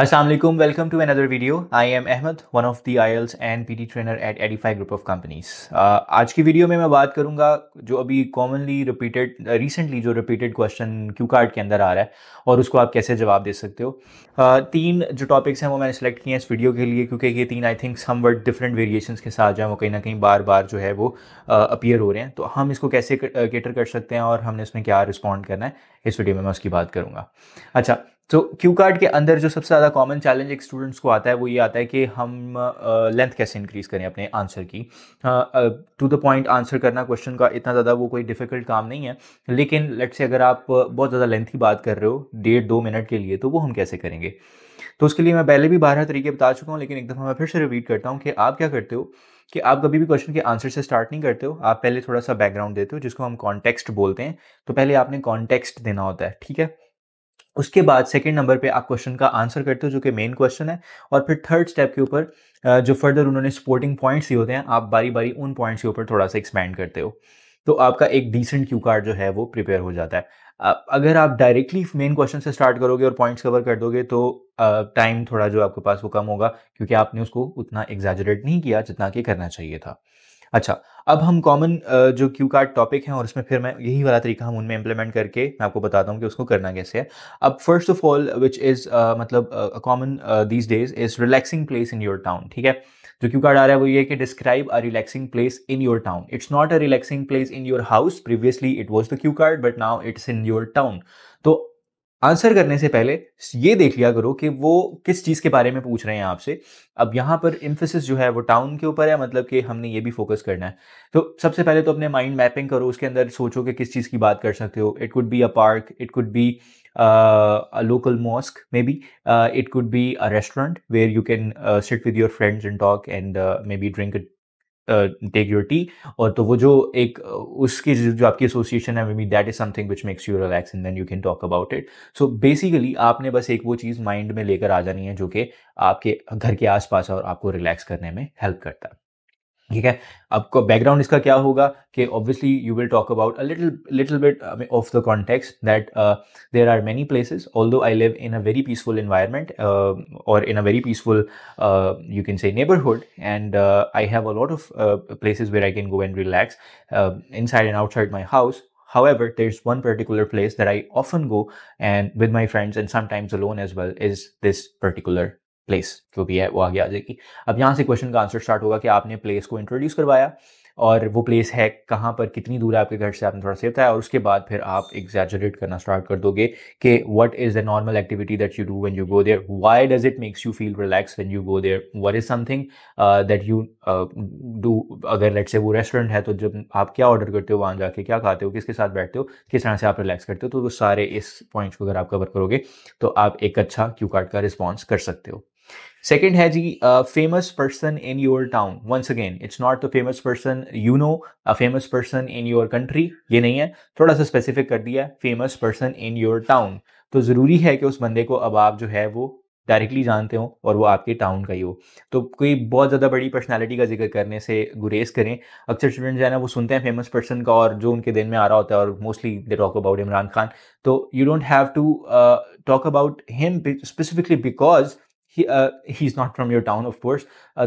Assalamualaikum. Welcome to another video. I am Ahmed, one of the IELTS and PT trainer at Edify Group of Companies. Uh, आज की video में मैं बात करूंगा जो अभी कॉमनली रिपीटेड रिसेंटली जो रिपीटेड क्वेश्चन क्यू कार्ड के अंदर आ रहा है और उसको आप कैसे जवाब दे सकते हो uh, तीन जो टॉपिक्स हैं वो मैंने सेलेक्ट किए हैं इस वीडियो के लिए क्योंकि ये तीन I think some word different variation के साथ जो है वो कहीं ना कहीं बार बार जो है वो अपियर uh, हो रहे हैं तो हम इसको कैसे केटर uh, कर सकते हैं और हमने इसमें क्या रिस्पॉन्ड करना है इस वीडियो में मैं उसकी बात करूँगा अच्छा तो क्यू कार्ड के अंदर जो सबसे ज़्यादा कॉमन चैलेंज एक स्टूडेंट्स को आता है वो ये आता है कि हम लेंथ uh, कैसे इंक्रीज़ करें अपने आंसर की टू द पॉइंट आंसर करना क्वेश्चन का इतना ज़्यादा वो कोई डिफ़िकल्ट काम नहीं है लेकिन लेट्स से अगर आप बहुत ज़्यादा लेंथ की बात कर रहे हो डेढ़ दो मिनट के लिए तो वो हम कैसे करेंगे तो उसके लिए मैं पहले भी बारह तरीके बता चुका हूँ लेकिन एक दफ़ा मैं फिर से रिपीट करता हूँ कि आप क्या करते हो कि आप कभी भी क्वेश्चन के आंसर से स्टार्ट नहीं करते हो आप पहले थोड़ा सा बैकग्राउंड देते हो जिसको हम कॉन्टेक्स्ट बोलते हैं तो पहले आपने कॉन्टेक्स्ट देना होता है ठीक है उसके बाद सेकेंड नंबर पे आप क्वेश्चन का आंसर करते हो जो कि मेन क्वेश्चन है और फिर थर्ड स्टेप के ऊपर जो फर्दर उन्होंने सपोर्टिंग पॉइंट्स ही होते हैं आप बारी बारी उन पॉइंट्स के ऊपर थोड़ा सा एक्सपेंड करते हो तो आपका एक डिसेंट क्यू कार्ड जो है वो प्रिपेयर हो जाता है अगर आप डायरेक्टली मेन क्वेश्चन से स्टार्ट करोगे और पॉइंट्स कवर कर दोगे तो टाइम थोड़ा जो आपके पास वो कम होगा क्योंकि आपने उसको उतना एग्जाजरेट नहीं किया जितना कि करना चाहिए था अच्छा अब हम कॉमन जो क्यू कार्ड टॉपिक हैं और उसमें फिर मैं यही वाला तरीका हम उनमें इंप्लीमेंट करके मैं आपको बताता हूँ कि उसको करना कैसे है अब first of all which is मतलब common these days is relaxing place in your town ठीक है जो क्यू कार्ड आ रहा है वो ये कि describe a relaxing place in your town it's not a relaxing place in your house previously it was the cue card but now it's in your town तो answer करने से पहले ये देख लिया करो कि वो किस चीज़ के बारे में पूछ रहे हैं आपसे अब यहाँ पर इम्फेसिस जो है वो टाउन के ऊपर है मतलब कि हमने ये भी फोकस करना है तो सबसे पहले तो अपने माइंड मैपिंग करो उसके अंदर सोचो कि किस चीज़ की बात कर सकते हो it could be a park it could be a local mosque may be it could be a restaurant where you can sit with your friends friends talk and may be drink it take your tea और तो वो जो एक उसकी जो आपकी association है may that is something which makes you relax and then you can talk about it so basically आपने बस एक वो चीज़ माइंड में लेकर आ जानी है जो कि आपके घर के आसपास और आपको रिलैक्स करने में हेल्प करता है ठीक है आपका बैकग्राउंड इसका क्या होगा कि obviously you will talk about a little little bit of the context that there are many places although I live in a very peaceful environment और in a very peaceful you can say neighbourhood and I have a lot of places where I can go and relax inside and outside my house However, there's one particular place that I often go and with my friends and sometimes alone as well is this particular place जो भी है वो आगे आ जाएगी अब यहाँ से question का आंसर स्टार्ट होगा कि आपने प्लेस को इंट्रोड्यूस करवाया और वो प्लेस है कहाँ पर कितनी दूर है आपके घर से आपने थोड़ा सेफ था और उसके बाद फिर आप एग्जैजरेट करना स्टार्ट कर दोगे कि what is the normal activity that you do when you go there why does it makes you feel relax when you go there what is something that you do अगर let say वो restaurant है तो जब आप क्या order करते हो वहाँ जाके क्या खाते हो किसके साथ बैठते हो किस तरह से आप रिलैक्स करते हो तो वो सारे इस पॉइंट्स को अगर आप कवर करोगे तो आप एक अच्छा क्यू कार्ड का रिस्पॉन्स कर सकते हो सेकेंड है जी famous person in your town once again it's not the famous person you know a famous person in your country ये नहीं है थोड़ा सा स्पेसिफिक कर दिया famous person in your town तो ज़रूरी है कि उस बंदे को अब आप जो है वो डायरेक्टली जानते हो और वो आपके टाउन का ही हो तो कोई बहुत ज़्यादा बड़ी पर्सनैलिटी का जिक्र करने से गुरेज करें अक्सर स्टूडेंट जो है ना वो सुनते हैं फेमस पर्सन का और जो उनके दिन में आ रहा होता है और mostly they talk about Imran Khan तो you don't have to talk about him specifically because he is not from your town of course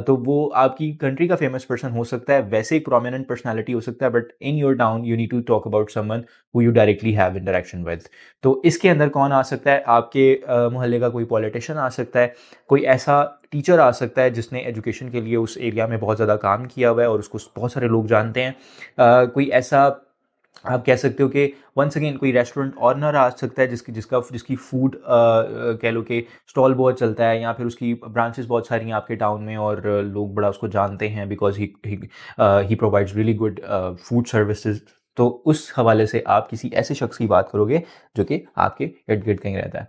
तो वो आपकी कंट्री का फेमस पर्सन हो सकता है वैसे एक प्रोमिनेंट पर्सनैलिटी हो सकता है but in your town you need to talk about someone who you directly have interaction with तो इसके अंदर कौन आ सकता है आपके uh, मोहल्ले का कोई पॉलिटिशन आ सकता है कोई ऐसा टीचर आ सकता है जिसने एजुकेशन के लिए उस एरिया में बहुत ज़्यादा काम किया हुआ है और उसको बहुत सारे लोग जानते हैं uh, कोई ऐसा आप कह सकते हो कि वंस अगेन कोई रेस्टोरेंट और ना आ सकता है जिसकी जिसका जिसकी फूड कह लो कि स्टॉल बहुत चलता है या फिर उसकी ब्रांचेस बहुत सारी हैं आपके टाउन में और लोग बड़ा उसको जानते हैं because he he provides really good food services तो उस हवाले से आप किसी ऐसे शख्स की बात करोगे जो कि आपके इर्द गिर्द कहीं रहता है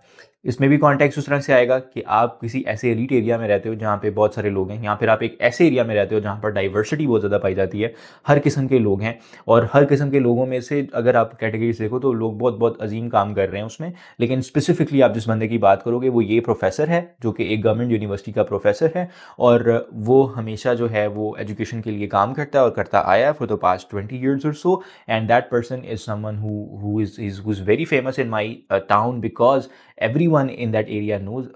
इसमें भी कॉन्टैक्ट उस तरह से आएगा कि आप किसी ऐसे एलिट एरिया में रहते हो जहाँ पे बहुत सारे लोग हैं या फिर आप एक ऐसे एरिया में रहते हो जहाँ पर डाइवर्सिटी बहुत ज़्यादा पाई जाती है हर किस्म के लोग हैं और हर किस्म के लोगों में से अगर आप कैटेगरीज देखो तो लोग बहुत बहुत अजीम काम कर रहे हैं उसमें लेकिन स्पेसिफिकली आप जिस बंदे की बात करोगे वो ये प्रोफेसर है जो कि एक गवर्नमेंट यूनिवर्सिटी का प्रोफेसर है और वो हमेशा जो है वो एजुकेशन के लिए काम करता है और करता आया for the past twenty years और so and that person is someone who is is very famous in my town because every in that area knows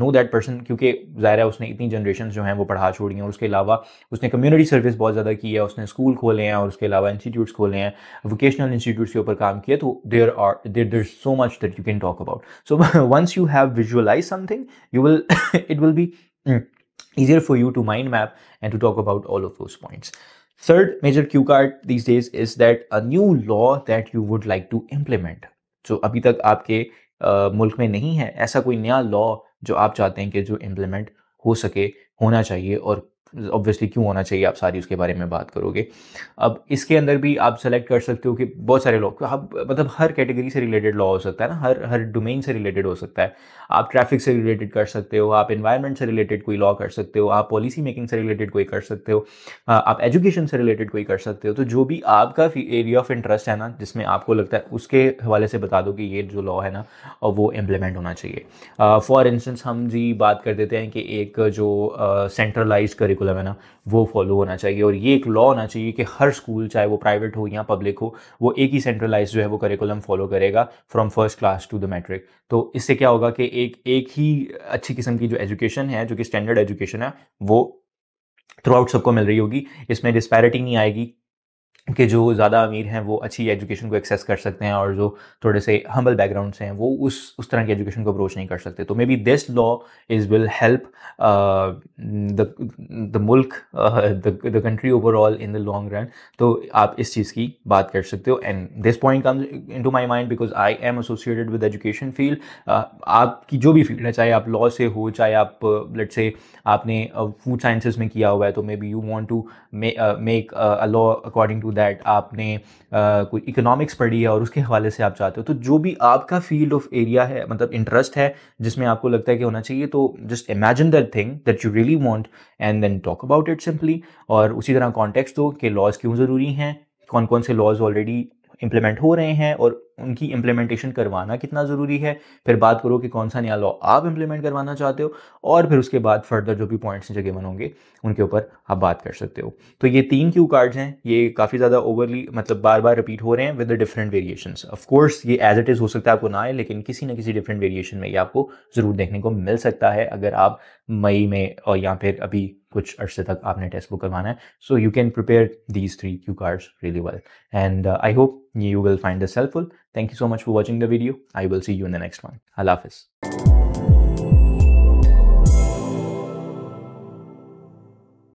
know that person क्योंकि जाहिर है उसने इतनी जनरेशन जो हैं वो पढ़ा छोड़ी हैं और उसके अलावा उसने कम्युनिटी सर्विस बहुत ज़्यादा की है उसने स्कूल खोले हैं और उसके अलावा इंस्टीट्यूट्स खोले हैं वोकेशनल इंस्टीट्यूट्स के ऊपर काम किया तो there are there there so much that you can talk about so once you have visualise something you will it will be easier for you to mind map and to talk about all of those points. Third major cue card these days is that a new law that you would like to implement. So, अभी तक आपके मुल्क में नहीं है ऐसा कोई नया लॉ जो आप चाहते हैं कि जो इम्प्लीमेंट हो सके होना चाहिए और ऑब्वियसली क्यों होना चाहिए आप सारी उसके बारे में बात करोगे अब इसके अंदर भी आप सेलेक्ट कर सकते हो कि बहुत सारे लॉ आप मतलब हर कैटेगरी से रिलेटेड लॉ हो सकता है ना हर हर डोमेन से रिलेटेड हो सकता है आप ट्रैफिक से रिलेटेड कर सकते हो आप इन्वायरमेंट से रिलेटेड कोई लॉ कर सकते हो आप पॉलिसी मेकिंग से रिलेटेड कोई कर सकते हो आप एजुकेशन से रिलेटेड कोई कर सकते हो तो जो भी आपका एरिया ऑफ इंटरेस्ट है ना जिसमें आपको लगता है उसके हवाले से बता दो कि ये जो लॉ है ना वो इम्प्लीमेंट होना चाहिए फॉर इंस्टेंस हम जी बात कर देते हैं कि एक जो सेंट्रलाइज uh, करिकुलम है ना वो फॉलो होना चाहिए और ये एक लॉ होना चाहिए कि हर स्कूल चाहे वो प्राइवेट हो या पब्लिक हो वो एक ही सेंट्रलाइज जो है वो करिकुलम फॉलो करेगा from first class to the matric तो इससे क्या होगा कि एक एक ही अच्छी किस्म की जो एजुकेशन है जो कि स्टैंडर्ड एजुकेशन है वो थ्रू आउट सबको मिल रही होगी इसमें डिस्पैरिटी नहीं आएगी कि जो ज़्यादा अमीर हैं वो अच्छी एजुकेशन को एक्सेस कर सकते हैं और जो थोड़े से हम्बल बैकग्राउंड से हैं वो उस उस तरह की एजुकेशन को अप्रोच नहीं कर सकते तो may be this law is will help the मुल्क the country overall in the long run तो आप इस चीज़ की बात कर सकते हो and this point come into my mind because I am associated with education field आपकी जो भी फील्ड है चाहे आप लॉ से हो चाहे आप लेट से आपने फूड uh, साइंसिस में किया हुआ है तो may be you want to make a law according to to that आपने कोई इकोनॉमिक्स पढ़ी है और उसके हवाले से आप चाहते हो तो जो भी आपका फील्ड ऑफ एरिया है मतलब इंटरेस्ट है जिसमें आपको लगता है कि होना चाहिए तो just imagine that thing that you really want and then talk about it simply और उसी तरह कॉन्टेक्स्ट दो कि लॉज क्यों ज़रूरी हैं कौन कौन से लॉज ऑलरेडी इम्प्लीमेंट हो रहे हैं और उनकी इम्प्लीमेंटेशन करवाना कितना ज़रूरी है फिर बात करो कि कौन सा नया लॉ आप इम्प्लीमेंट करवाना चाहते हो और फिर उसके बाद फर्दर जो भी पॉइंट्स जगह गिवन होंगे उनके ऊपर आप बात कर सकते हो तो ये तीन क्यू कार्ड्स हैं ये काफ़ी ज़्यादा ओवरली मतलब बार बार रिपीट हो रहे हैं विद डिफरेंट वेरिएशन ऑफकोर्स ये एज इट इज़ हो सकता है आपको ना आए लेकिन किसी ना किसी डिफरेंट वेरिएशन में ये आपको ज़रूर देखने को मिल सकता है अगर आप मई में और या फिर अभी कुछ अर्से तक आपने टेस्ट बुक करवाना है so you can prepare these three cue cards really well and I hope you will find this helpful Thank you so much for watching the video. I will see you in the next one. Allah Hafiz.